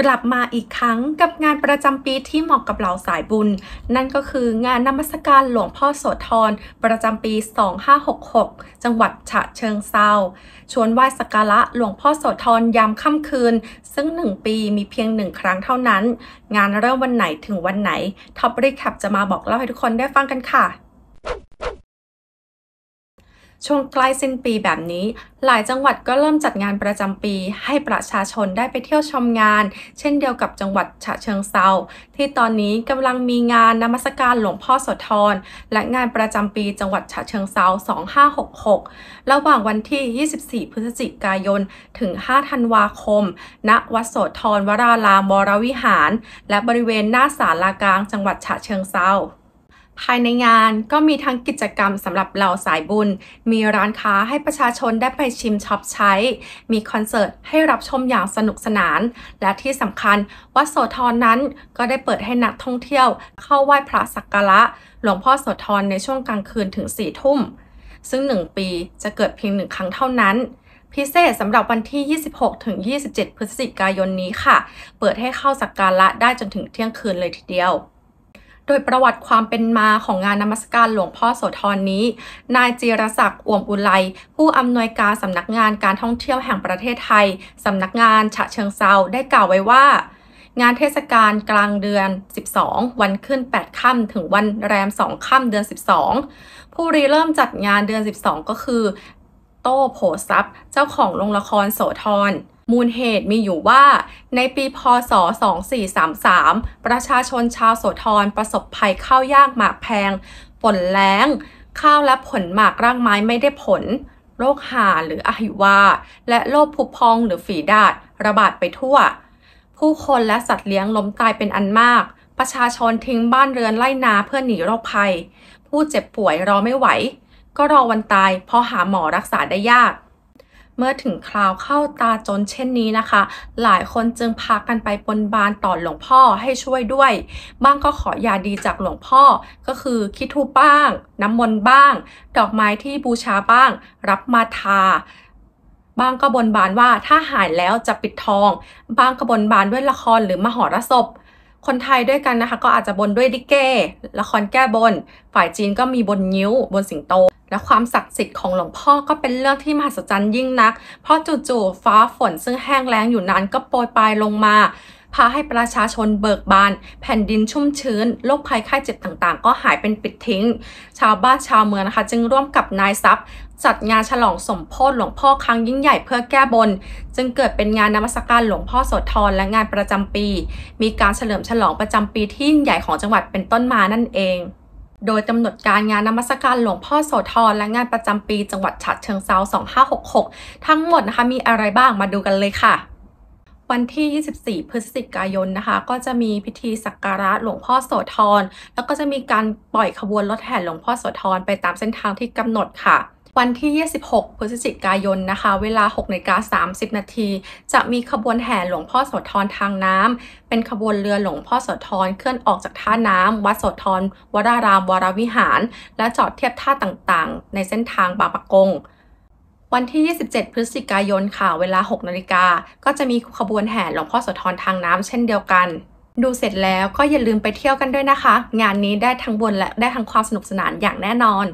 กลับมาอีกครั้งกับงานประจำปีที่เหมาะกับเหล่าสายบุญ นั่นก็คืองานนมัสการหลวงพ่อโสธรประจำปี 2566 จังหวัดฉะเชิงเซาชวนไหว้สักการะหลวงพ่อโสธรยามค่ำคืน ซึ่ง 1 ปีมีเพียง1ครั้งเท่านั้น งานเริ่มวันไหนถึงวันไหนท็อปรีแคปจะมาบอกเล่าให้ทุกคนได้ฟังกันค่ะช่วงใกล้สิ้นปีแบบนี้ หลายจังหวัดก็เริ่มจัดงานประจำปีให้ประชาชนได้ไปเที่ยวชมงาน เช่นเดียวกับจังหวัดฉะเชิงเซาที่ตอนนี้กำลังมีงานนมัสการหลวงพ่อโสธรและงานประจำปีจังหวัดฉะเชิงเซา2566 ระหว่างวันที่ 24 พฤศจิกายน ถึง5ธันวาคม ณ วัดโสธร วรารามวรวิหาร และบริเวณหน้าศาลากลาง จังหวัดฉะเชิงเซาภายในงานก็มีทั้งกิจกรรมสำหรับเหล่าสายบุญ มีร้านค้าให้ประชาชนได้ไปชิมช็อปใช้ มีคอนเสิร์ตให้รับชมอย่างสนุกสนาน และที่สำคัญวัดโสธรนนั้นก็ได้เปิดให้นักท่องเที่ยว เข้าไหว้พระสักการะหลวงพ่อโสธรในช่วงกลางคืนถึงสี่ทุ่ม ซึ่งหนึ่งปีจะเกิดเพียงหนึ่งครั้งเท่านั้น พิเศษสำหรับวันที่ 26ถึง27พฤศจิกายนนี้ค่ะ เปิดให้เข้าสักการะได้จนถึงเที่ยงคืนเลยทีเดียวโดยประวัติความเป็นมาของงานนมัสการหลวงพ่อโสธรนนี้ นายจีรศักดิ์อ่วมอุไลผู้อำนวยการสำนักงานการท่องเที่ยวแห่งประเทศไทยสำนักงานฉะเชิงเซาได้กล่าวไว้ว่า งานเทศกาลกลางเดือน 12 วันขึ้น8ค่ำถึงวันแรม2ค่ำเดือน 12 ผู้รีเริ่มจัดงานเดือน 12 ก็คือ โต้โผซับเจ้าของโรงละครโสธรมูลเหตุมีอยู่ว่า ในปีพศ 2433 ประชาชนชาวโสธรประสบภัยข้าวยากหมากแพงฝนแล้ง ข้าวและผลหมากร่างไม้ไม่ได้ผล โรคหาหรืออหิวา และโรคผุพองหรือฝีดาษระบาดไปทั่ว ผู้คนและสัตว์เลี้ยงล้มตายเป็นอันมาก ประชาชนทิ้งบ้านเรือนไล่นาเพื่อหนีโรคภัย ผู้เจ็บป่วยรอไม่ไหว ก็รอวันตายเพราะหาหมอรักษาได้ยากเมื่อถึงคราวเข้าตาจนเช่นนี้นะคะ หลายคนจึงพากันไปบนบานต่อหลวงพ่อให้ช่วยด้วย บ้างก็ขอยาดีจากหลวงพ่อ ก็คือคิดทูบ้างน้ำมนต์บ้างดอกไม้ที่บูชาบ้าง รับมาทา บ้างก็บนบานว่าถ้าหายแล้วจะปิดทอง บ้างก็บนบานด้วยละครหรือมหรสพคนไทยด้วยกันนะคะก็อาจจะบนด้วยดิเก้ละครแก้บน ฝ่ายจีนก็มีบนนิ้วบนสิงโตและความศักดิ์สิทธิ์ของหลวงพ่อก็เป็นเรื่องที่มหัศจรรย์ยิ่งนักเพราะจู่ๆฟ้าฝนซึ่งแห้งแล้งอยู่นานก็โปรยปลายลงมา พาให้ประชาชนเบิกบาน แผ่นดินชุ่มชื้นโรคภัยไข้เจ็บต่างๆ ก็หายเป็นปิดทิ้ง ชาวบ้านชาวเมืองนะคะ จึงร่วมกับนายทรัพย์ จัดงานฉลองสมโพธิหลวงพ่อครั้งยิ่งใหญ่เพื่อแก้บน จึงเกิดเป็นงานนมัสการหลวงพ่อโสธรและงานประจำปี มีการเฉลิมฉลองประจำปีที่ยิ่งใหญ่ของจังหวัดเป็นต้นมานั่นเองโดยกำหนดการงานนมัสการหลวงพ่อโสธรและงานประจำปีจังหวัดฉะเชิงเซา2566 ทั้งหมดนะคะมีอะไรบ้างมาดูกันเลยค่ะ วันที่ 24 พฤศจิกายนนะคะ ก็จะมีพิธีสักการะหลวงพ่อโสธรแล้วก็จะมีการปล่อยขบวนรถแห่หลวงพ่อโสธรไปตามเส้นทางที่กำหนดค่ะวันที่ 26 พฤศจิกายนนะคะ เวลา6นาฬิกา30นาทีจะมีขบวนแห่หลวงพ่อโสธรทางน้ำเป็นขบวนเรือหลวงพ่อโสธรเคลื่อนออกจากท่าน้ำวัดโสธรวรารามวรวิหาร และจอดเทียบท่าต่างๆ ในเส้นทางบางปะกง วันที่ 27 พฤศจิกายนค่ะเวลา6นาฬิกาก็จะมีขบวนแห่หลวงพ่อโสธรทางน้ำเช่นเดียวกัน ดูเสร็จแล้วก็อย่าลืมไปเที่ยวกันด้วยนะคะ งานนี้ได้ทั้งบุญและได้ทั้งความสนุกสนานอย่างแน่นอน